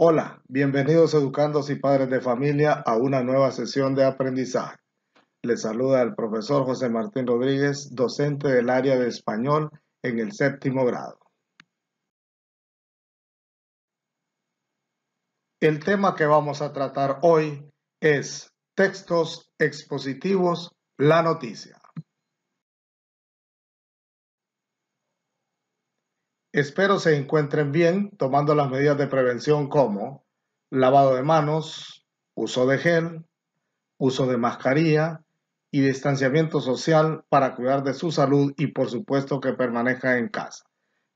Hola, bienvenidos educandos y padres de familia a una nueva sesión de aprendizaje. Les saluda el profesor José Martín Rodríguez, docente del área de español en el séptimo grado. El tema que vamos a tratar hoy es textos expositivos, la noticia. Espero se encuentren bien tomando las medidas de prevención como lavado de manos, uso de gel, uso de mascarilla y distanciamiento social para cuidar de su salud y por supuesto que permanezca en casa.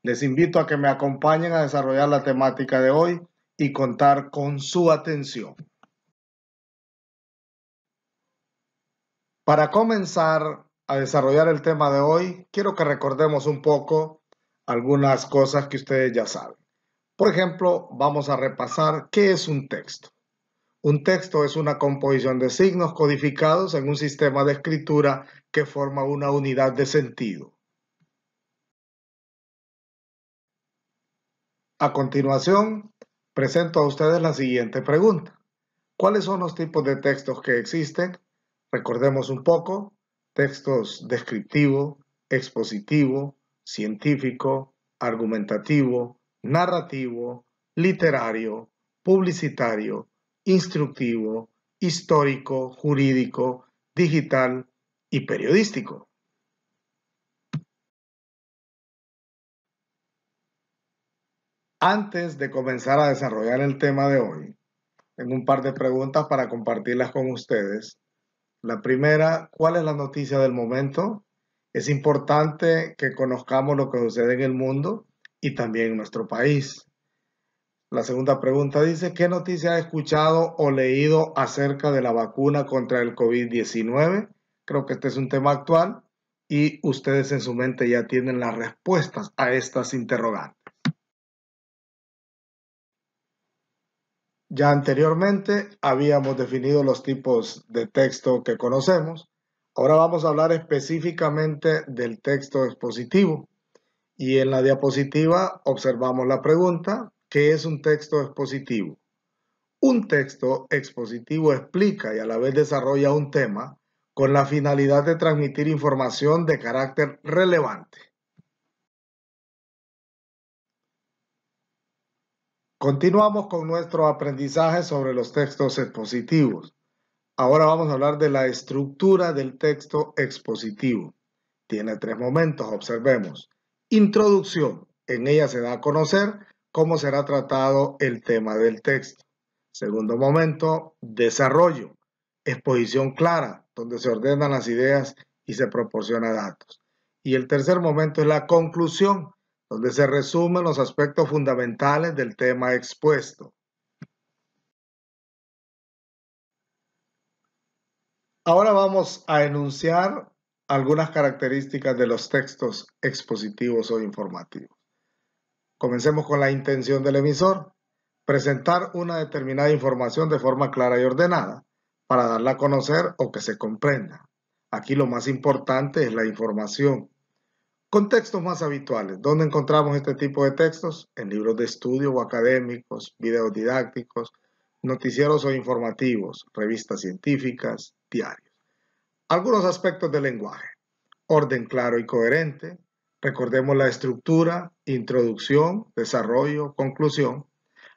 Les invito a que me acompañen a desarrollar la temática de hoy y contar con su atención. Para comenzar a desarrollar el tema de hoy, quiero que recordemos un poco algunas cosas que ustedes ya saben. Por ejemplo, vamos a repasar qué es un texto. Un texto es una composición de signos codificados en un sistema de escritura que forma una unidad de sentido. A continuación, presento a ustedes la siguiente pregunta. ¿Cuáles son los tipos de textos que existen? Recordemos un poco, textos descriptivo, expositivo, científico, argumentativo, narrativo, literario, publicitario, instructivo, histórico, jurídico, digital y periodístico. Antes de comenzar a desarrollar el tema de hoy, tengo un par de preguntas para compartirlas con ustedes. La primera, ¿cuál es la noticia del momento? Es importante que conozcamos lo que sucede en el mundo y también en nuestro país. La segunda pregunta dice, ¿qué noticia ha escuchado o leído acerca de la vacuna contra el COVID-19? Creo que este es un tema actual y ustedes en su mente ya tienen las respuestas a estas interrogantes. Ya anteriormente habíamos definido los tipos de texto que conocemos Ahora vamos a hablar específicamente del texto expositivo. Y en la diapositiva observamos la pregunta, ¿qué es un texto expositivo? Un texto expositivo explica y a la vez desarrolla un tema con la finalidad de transmitir información de carácter relevante. Continuamos con nuestro aprendizaje sobre los textos expositivos. Ahora vamos a hablar de la estructura del texto expositivo. Tiene tres momentos, observemos. Introducción. En ella se da a conocer cómo será tratado el tema del texto. Segundo momento, desarrollo. Exposición clara, donde se ordenan las ideas y se proporciona datos. Y el tercer momento es la conclusión, donde se resumen los aspectos fundamentales del tema expuesto. Ahora vamos a enunciar algunas características de los textos expositivos o informativos. Comencemos con la intención del emisor. Presentar una determinada información de forma clara y ordenada para darla a conocer o que se comprenda. Aquí lo más importante es la información. Contextos más habituales. ¿Dónde encontramos este tipo de textos? En libros de estudio o académicos, videos didácticos, noticieros o informativos, revistas científicas, diarios. Algunos aspectos del lenguaje. Orden claro y coherente. Recordemos la estructura, introducción, desarrollo, conclusión.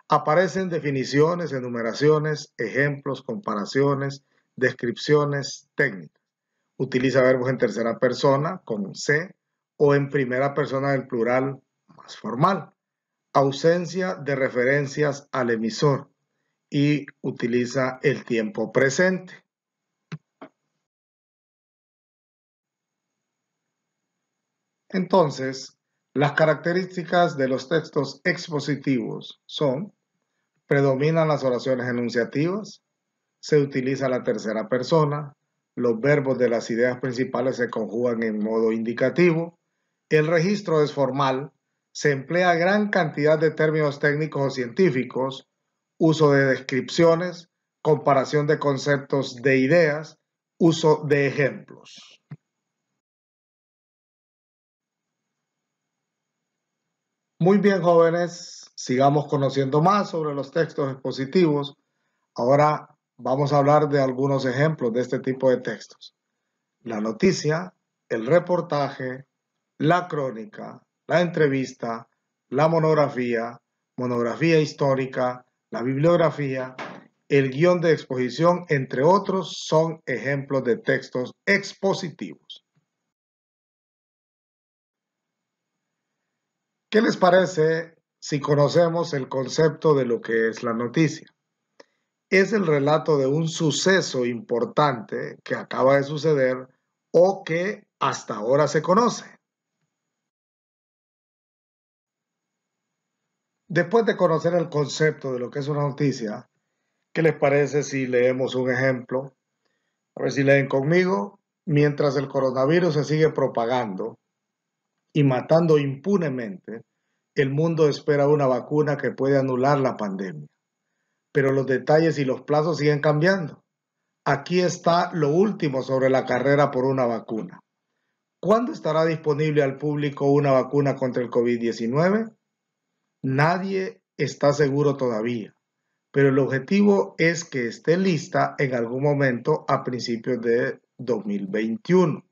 Aparecen definiciones, enumeraciones, ejemplos, comparaciones, descripciones técnicas. Utiliza verbos en tercera persona con C o en primera persona del plural más formal. Ausencia de referencias al emisor y utiliza el tiempo presente. Entonces, las características de los textos expositivos son, predominan las oraciones enunciativas, se utiliza la tercera persona, los verbos de las ideas principales se conjugan en modo indicativo, el registro es formal, se emplea gran cantidad de términos técnicos o científicos, uso de descripciones, comparación de conceptos de ideas, uso de ejemplos. Muy bien, jóvenes, sigamos conociendo más sobre los textos expositivos. Ahora vamos a hablar de algunos ejemplos de este tipo de textos. La noticia, el reportaje, la crónica, la entrevista, la monografía, monografía histórica, la bibliografía, el guión de exposición, entre otros, son ejemplos de textos expositivos. ¿Qué les parece si conocemos el concepto de lo que es la noticia? Es el relato de un suceso importante que acaba de suceder o que hasta ahora se conoce. Después de conocer el concepto de lo que es una noticia, ¿qué les parece si leemos un ejemplo? A ver si leen conmigo. Mientras el coronavirus se sigue propagando y matando impunemente, el mundo espera una vacuna que puede anular la pandemia. Pero los detalles y los plazos siguen cambiando. Aquí está lo último sobre la carrera por una vacuna. ¿Cuándo estará disponible al público una vacuna contra el COVID-19? Nadie está seguro todavía, pero el objetivo es que esté lista en algún momento a principios de 2021.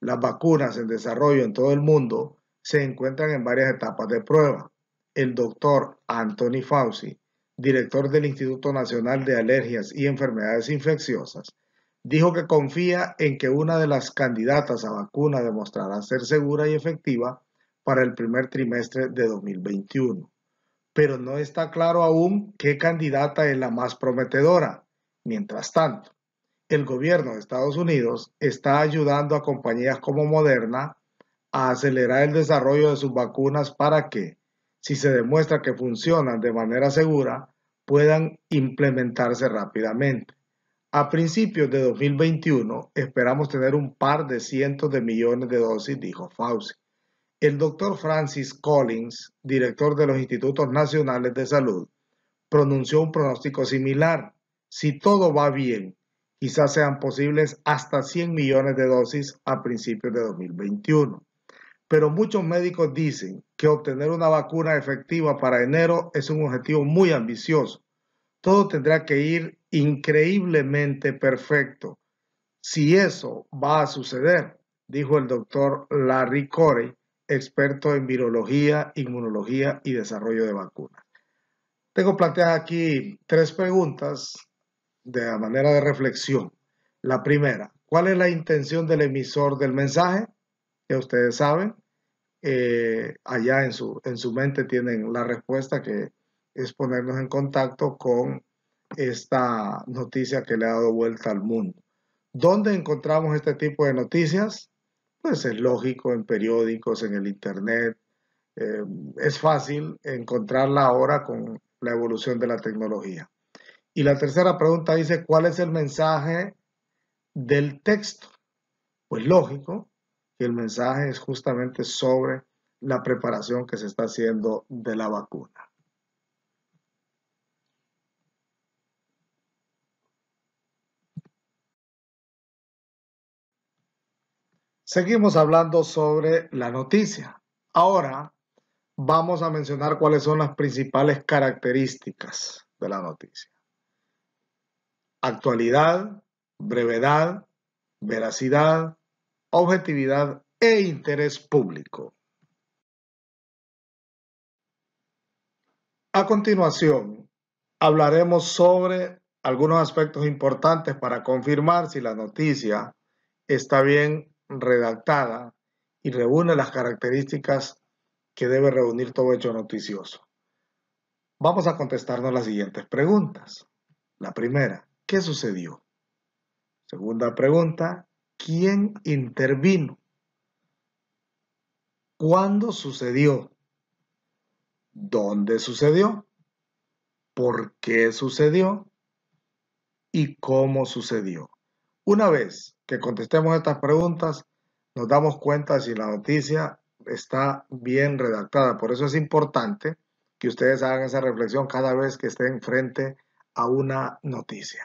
Las vacunas en desarrollo en todo el mundo se encuentran en varias etapas de prueba. El doctor Anthony Fauci, director del Instituto Nacional de Alergias y Enfermedades Infecciosas, dijo que confía en que una de las candidatas a vacuna demostrará ser segura y efectiva para el primer trimestre de 2021. Pero no está claro aún qué candidata es la más prometedora. Mientras tanto, el gobierno de Estados Unidos está ayudando a compañías como Moderna a acelerar el desarrollo de sus vacunas para que, si se demuestra que funcionan de manera segura, puedan implementarse rápidamente. A principios de 2021 esperamos tener un par de cientos de millones de dosis, dijo Fauci. El doctor Francis Collins, director de los Institutos Nacionales de Salud, pronunció un pronóstico similar. Si todo va bien, quizás sean posibles hasta 100 millones de dosis a principios de 2021. Pero muchos médicos dicen que obtener una vacuna efectiva para enero es un objetivo muy ambicioso. Todo tendrá que ir increíblemente perfecto. Si eso va a suceder, dijo el doctor Larry Corey, experto en virología, inmunología y desarrollo de vacunas. Tengo planteadas aquí tres preguntas de manera de reflexión. La primera, ¿cuál es la intención del emisor del mensaje? Que ustedes saben, eh, allá en su, en su mente tienen la respuesta que es ponernos en contacto con esta noticia que le ha dado vuelta al mundo. ¿Dónde encontramos este tipo de noticias? pues es lógico en periódicos, en el Internet. Eh, es fácil encontrarla ahora con la evolución de la tecnología. Y la tercera pregunta dice, ¿cuál es el mensaje del texto? Pues lógico que el mensaje es justamente sobre la preparación que se está haciendo de la vacuna. Seguimos hablando sobre la noticia. Ahora vamos a mencionar cuáles son las principales características de la noticia. Actualidad, brevedad, veracidad, objetividad e interés público. A continuación, hablaremos sobre algunos aspectos importantes para confirmar si la noticia está bien redactada y reúne las características que debe reunir todo hecho noticioso. Vamos a contestarnos las siguientes preguntas. La primera, ¿qué sucedió? Segunda pregunta, ¿quién intervino? ¿Cuándo sucedió? ¿Dónde sucedió? ¿Por qué sucedió? ¿Y cómo sucedió? Una vez que contestemos estas preguntas, nos damos cuenta si la noticia está bien redactada. Por eso es importante que ustedes hagan esa reflexión cada vez que estén frente a una noticia.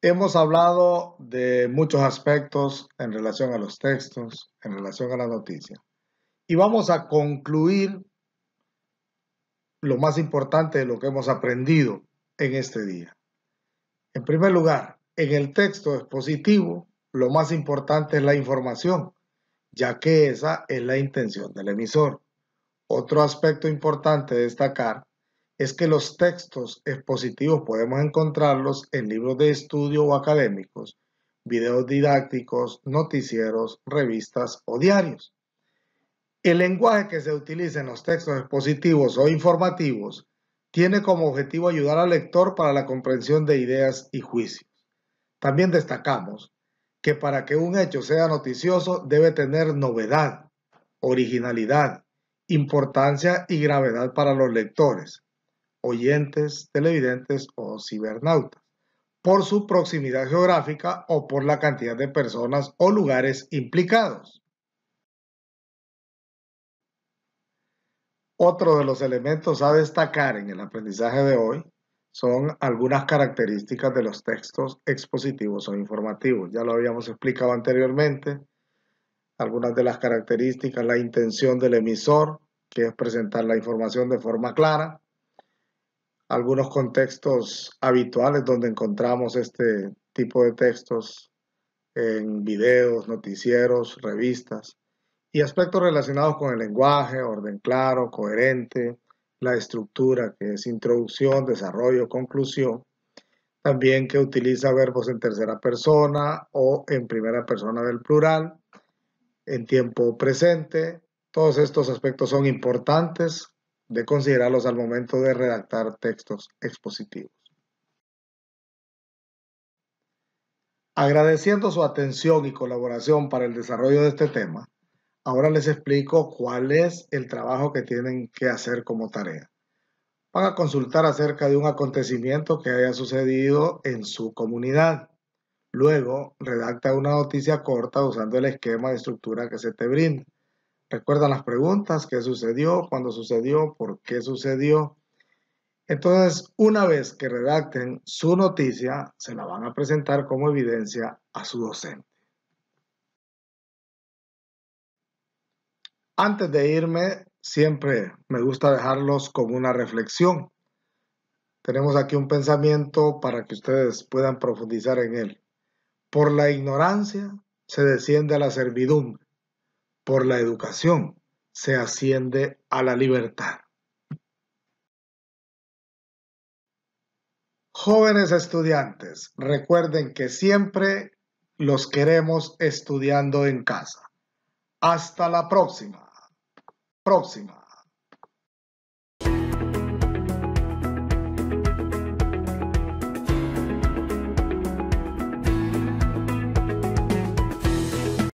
Hemos hablado de muchos aspectos en relación a los textos, en relación a la noticia. Y vamos a concluir lo más importante de lo que hemos aprendido en este día. En primer lugar, en el texto expositivo, lo más importante es la información, ya que esa es la intención del emisor. Otro aspecto importante de destacar es que los textos expositivos podemos encontrarlos en libros de estudio o académicos, videos didácticos, noticieros, revistas o diarios. El lenguaje que se utiliza en los textos expositivos o informativos tiene como objetivo ayudar al lector para la comprensión de ideas y juicios. También destacamos que para que un hecho sea noticioso debe tener novedad, originalidad, importancia y gravedad para los lectores, oyentes, televidentes o cibernautas, por su proximidad geográfica o por la cantidad de personas o lugares implicados. Otro de los elementos a destacar en el aprendizaje de hoy son algunas características de los textos expositivos o informativos. Ya lo habíamos explicado anteriormente. Algunas de las características, la intención del emisor, que es presentar la información de forma clara. Algunos contextos habituales donde encontramos este tipo de textos en videos, noticieros, revistas y aspectos relacionados con el lenguaje, orden claro, coherente, la estructura que es introducción, desarrollo, conclusión. También que utiliza verbos en tercera persona o en primera persona del plural, en tiempo presente. Todos estos aspectos son importantes de considerarlos al momento de redactar textos expositivos. Agradeciendo su atención y colaboración para el desarrollo de este tema, Ahora les explico cuál es el trabajo que tienen que hacer como tarea. Van a consultar acerca de un acontecimiento que haya sucedido en su comunidad. Luego, redacta una noticia corta usando el esquema de estructura que se te brinda. Recuerdan las preguntas, qué sucedió, cuándo sucedió, por qué sucedió. Entonces, una vez que redacten su noticia, se la van a presentar como evidencia a su docente. Antes de irme, siempre me gusta dejarlos con una reflexión. Tenemos aquí un pensamiento para que ustedes puedan profundizar en él. Por la ignorancia se desciende a la servidumbre, por la educación se asciende a la libertad. Jóvenes estudiantes, recuerden que siempre los queremos estudiando en casa. Hasta la próxima. próxima.